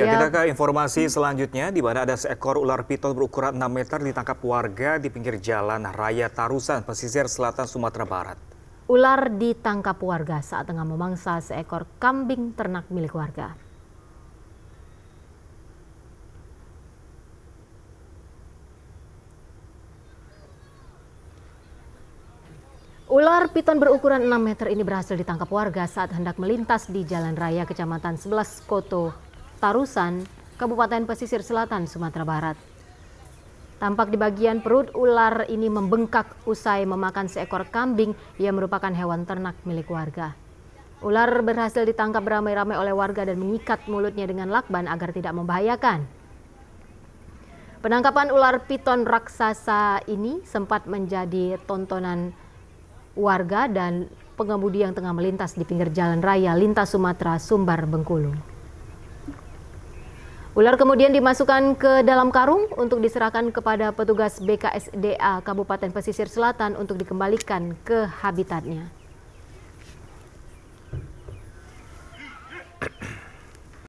Ya, kita ke informasi selanjutnya di mana ada seekor ular piton berukuran 6 meter ditangkap warga di pinggir jalan Raya Tarusan, pesisir selatan Sumatera Barat. Ular ditangkap warga saat tengah memangsa seekor kambing ternak milik warga. Ular piton berukuran 6 meter ini berhasil ditangkap warga saat hendak melintas di Jalan Raya Kecamatan 11 Koto, Tarusan, Kabupaten Pesisir Selatan, Sumatera Barat. Tampak di bagian perut ular ini membengkak usai memakan seekor kambing yang merupakan hewan ternak milik warga. Ular berhasil ditangkap beramai-ramai oleh warga dan mengikat mulutnya dengan lakban agar tidak membahayakan. Penangkapan ular piton raksasa ini sempat menjadi tontonan warga dan pengemudi yang tengah melintas di pinggir jalan raya lintas Sumatera, Sumbar, Bengkulu. Ular kemudian dimasukkan ke dalam karung untuk diserahkan kepada petugas BKSDA Kabupaten Pesisir Selatan untuk dikembalikan ke habitatnya.